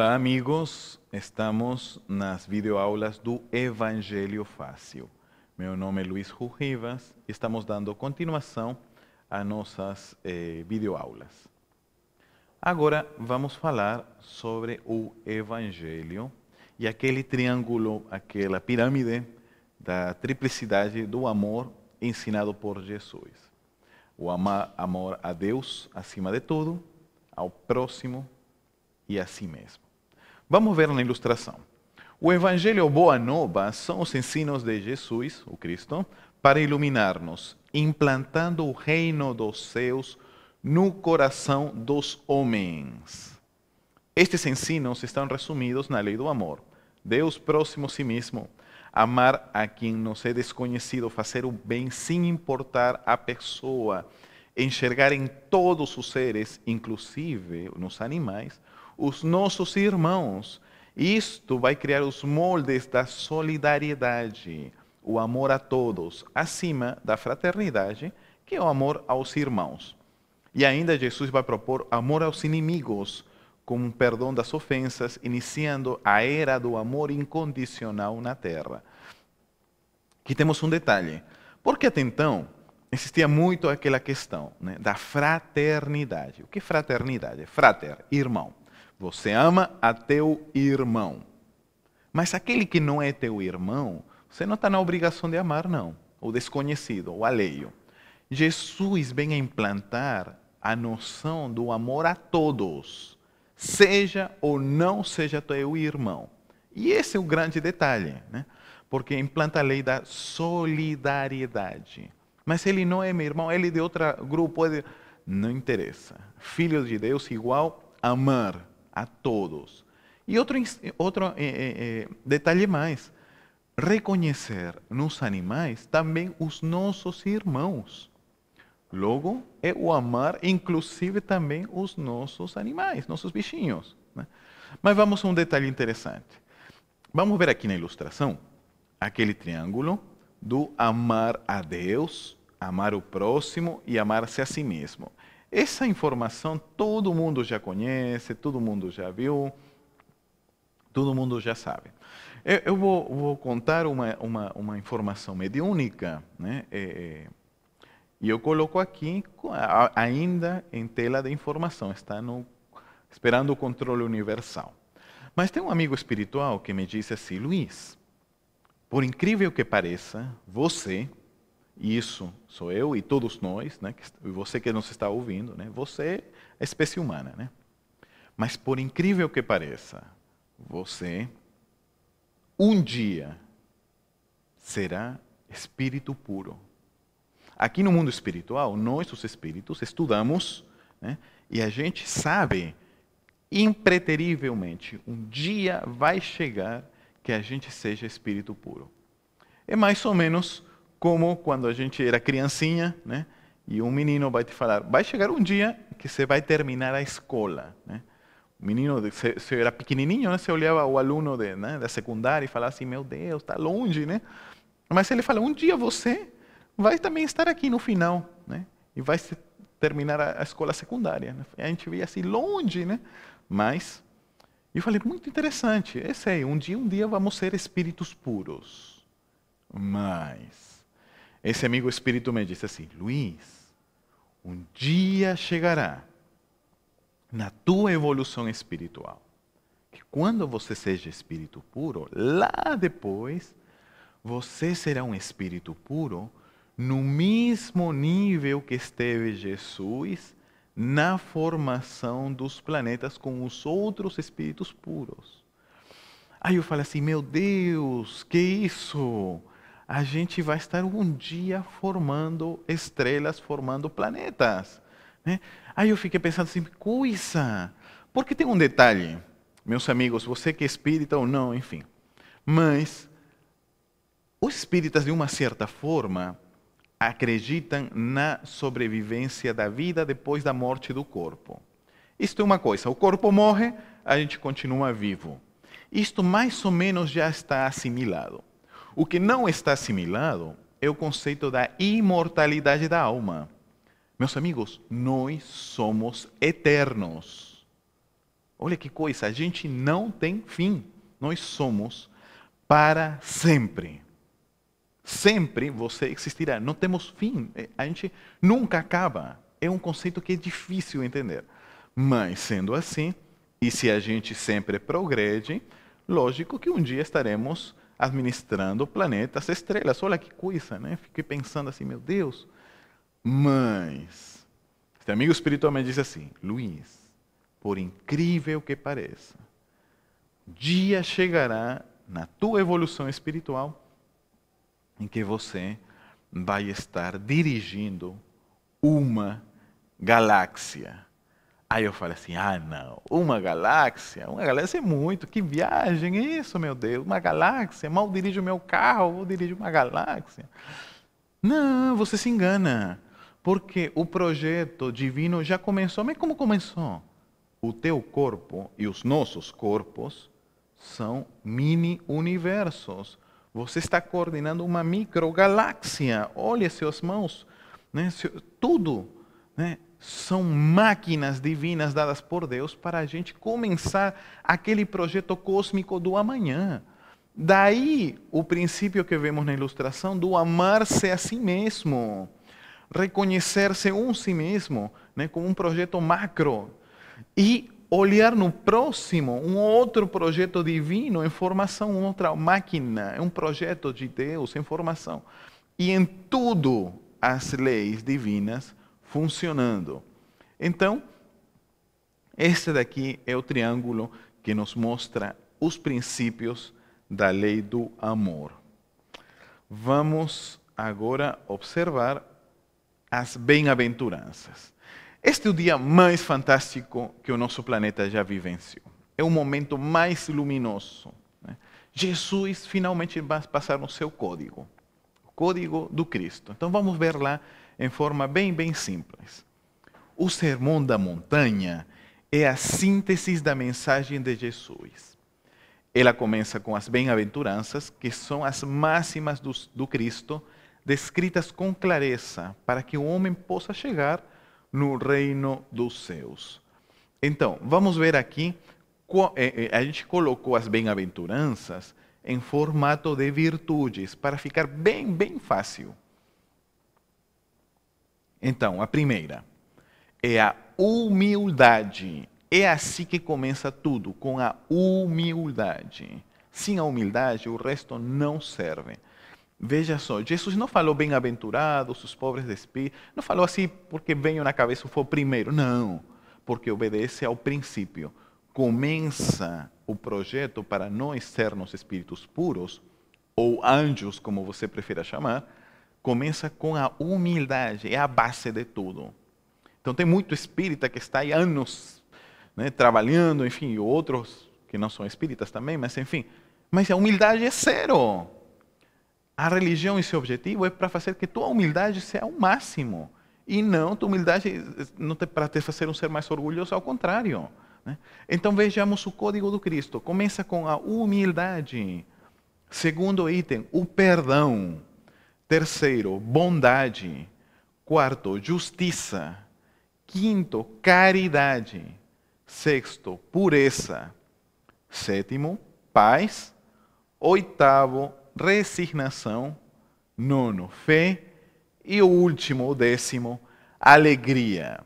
Olá, amigos. Estamos nas videoaulas do Evangelho Fácil. Meu nome é Luiz e Estamos dando continuação às nossas eh, videoaulas. Agora vamos falar sobre o Evangelho e aquele triângulo, aquela pirâmide da triplicidade do amor ensinado por Jesus. O amor a Deus acima de tudo, ao próximo e a si mesmo. Vamos ver na ilustração. O Evangelho Boa Nova são os ensinos de Jesus, o Cristo, para iluminar-nos, implantando o reino dos céus no coração dos homens. Estes ensinos estão resumidos na lei do amor. Deus próximo a si mesmo, amar a quem nos é desconhecido, fazer o bem sem importar a pessoa, enxergar em todos os seres, inclusive nos animais, os nossos irmãos. Isto vai criar os moldes da solidariedade, o amor a todos, acima da fraternidade, que é o amor aos irmãos. E ainda Jesus vai propor amor aos inimigos, com um perdão das ofensas, iniciando a era do amor incondicional na terra. Aqui temos um detalhe. Porque até então existia muito aquela questão né, da fraternidade. O que é fraternidade? Frater, irmão. Você ama a teu irmão. Mas aquele que não é teu irmão, você não está na obrigação de amar, não. O desconhecido, o alheio. Jesus vem a implantar a noção do amor a todos, seja ou não seja teu irmão. E esse é o grande detalhe, né? porque implanta a lei da solidariedade. Mas ele não é meu irmão, ele é de outro grupo. Não interessa. Filho de Deus igual amar a todos. E outro, outro é, eh, é, eh, eh, detalhe mais: reconhecer nos animais também os nossos irmãos. Logo, é o amar, inclusive, também os nossos animais, nossos bichinhos. Né? Mas vamos a um detalhe interessante. Vamos ver aqui na ilustração aquele triângulo do amar a Deus, amar o próximo e amar-se a si mesmo. Essa informação todo mundo já conhece, todo mundo já viu, todo mundo já sabe. Eu, vou, vou contar uma, uma, uma, informação mediúnica, né? É, é e eu coloco aqui ainda em tela de informação, está no, esperando o controle universal. Mas tem um amigo espiritual que me disse assim, Luiz, por incrível que pareça, você e isso sou eu e todos nós, né, você que nos está ouvindo, né, você é espécie humana. Né? Mas por incrível que pareça, você um dia será espírito puro. Aqui no mundo espiritual, nós, os espíritos, estudamos né, e a gente sabe impreterivelmente, um dia vai chegar que a gente seja espírito puro. É mais ou menos como quando a gente era criancinha, né? E um menino vai te falar, vai chegar um dia que você vai terminar a escola, né? O menino, se você era pequenininho, né? Você olhava o aluno de, né? da secundária e falava assim, meu Deus, está longe, né? Mas ele fala, um dia você vai também estar aqui no final, né? E vai terminar a, a escola secundária. Né? A gente via assim, longe, né? Mas, eu falei, muito interessante. É aí, um dia, um dia vamos ser espíritos puros. Mas, esse amigo espírito me disse assim: Luiz, um dia chegará na tua evolução espiritual que quando você seja espírito puro, lá depois, você será um espírito puro no mesmo nível que esteve Jesus na formação dos planetas com os outros espíritos puros. Aí eu falo assim: meu Deus, que isso! a gente vai estar um dia formando estrelas, formando planetas. Né? Aí eu fiquei pensando assim, coisa! Porque tem um detalhe, meus amigos, você que é espírita ou não, enfim. Mas os espíritas, de uma certa forma, acreditam na sobrevivência da vida depois da morte do corpo. Isto é uma coisa, o corpo morre, a gente continua vivo. Isto mais ou menos já está assimilado. O que não está assimilado é o conceito da imortalidade da alma. Meus amigos, nós somos eternos. Olha que coisa, a gente não tem fim. Nós somos para sempre. Sempre você existirá. Não temos fim. É, a gente nunca acaba. É um conceito que é difícil entender. Mas, sendo assim, e se a gente sempre progrede, lógico que um dia estaremos administrando o planeta, as estrelas. Olha que coisa, né? Fiquei pensando assim, meu Deus. Mas, este amigo espiritual me diz assim, Luiz, por incrível que pareça, dia chegará na tua evolução espiritual em que você vai estar dirigindo uma galáxia. Aí eu falei assim: ah, não, uma galáxia? Uma galáxia é muito, que viagem é isso, meu Deus? Uma galáxia? Mal dirijo meu carro, vou dirigir uma galáxia. Não, você se engana, porque o projeto divino já começou. Mas como começou? O teu corpo e os nossos corpos são mini-universos. Você está coordenando uma micro micro-galáxia. Olha suas mãos, né? tudo. Né? são máquinas divinas dadas por Deus para a gente começar aquele projeto cósmico do amanhã. Daí o princípio que vemos na ilustração do amar-se a si mesmo, reconhecer-se um si mesmo, né, como um projeto macro e olhar no próximo um outro projeto divino em formação, uma outra máquina, é um projeto de Deus em formação. E em tudo as leis divinas funcionando. Então, este daqui é o triângulo que nos mostra os princípios da lei do amor. Vamos agora observar as bem-aventuranças. Este é o dia mais fantástico que o nosso planeta já vivenciou. É o momento mais luminoso. Né? Jesus finalmente vai passar o seu código, o código do Cristo. Então vamos ver lá em forma bem, bem simples. O Sermão da Montanha é a síntese da mensagem de Jesus. Ela começa com as bem-aventuranças, que são as máximas do, do Cristo, descritas com clareza, para que o homem possa chegar no reino dos céus. Então, vamos ver aqui, é, é, a gente colocou as bem-aventuranças em formato de virtudes, para ficar bem, bem fácil. Então, a primeira é a humildade. É assim que começa tudo, com a humildade. Sem a humildade, o resto não serve. Veja só, Jesus não falou bem-aventurados, os pobres de espírito, não falou assim porque veio na cabeça foi o primeiro, não, porque obedece ao princípio. Começa o projeto para nós sermos espíritos puros, ou anjos, como você prefira chamar, Começa com a humildade, é a base de tudo. Então tem muito espírita que está aí anos né, trabalhando, enfim, outros que não são espíritas também, mas enfim. Mas a humildade é zero. A religião e seu objetivo é para fazer que tua humildade seja o máximo. E não, tua humildade não é para te fazer um ser mais orgulhoso, ao contrário. Né? Então vejamos o código do Cristo. Começa com a humildade. Segundo item, o perdão. Terceiro, bondade. Quarto, justiça. Quinto, caridade. Sexto, pureza. Sétimo, paz. Oitavo, resignação. Nono, fé. E o último, o décimo, alegria.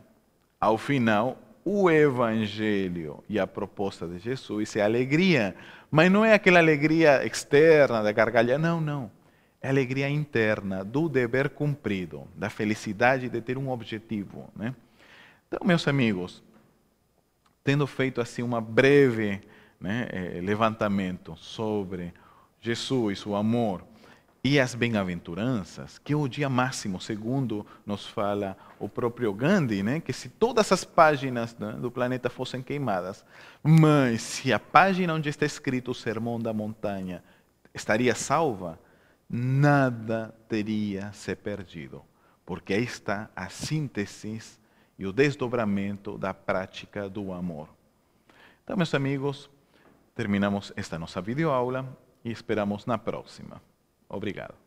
Ao final, o evangelho e a proposta de Jesus é alegria, mas não é aquela alegria externa da gargalhada, não, não é a alegria interna do dever cumprido, da felicidade de ter um objetivo. Né? Então, meus amigos, tendo feito assim uma breve né, eh, levantamento sobre Jesus, o amor e as bem-aventuranças, que é o dia máximo, segundo nos fala o próprio Gandhi, né, que se todas as páginas né, do planeta fossem queimadas, mas se a página onde está escrito o Sermão da Montanha estaria salva, nada teria se perdido, porque aí está a síntese e o desdobramento da prática do amor. Então, meus amigos, terminamos esta nossa videoaula e esperamos na próxima. Obrigado.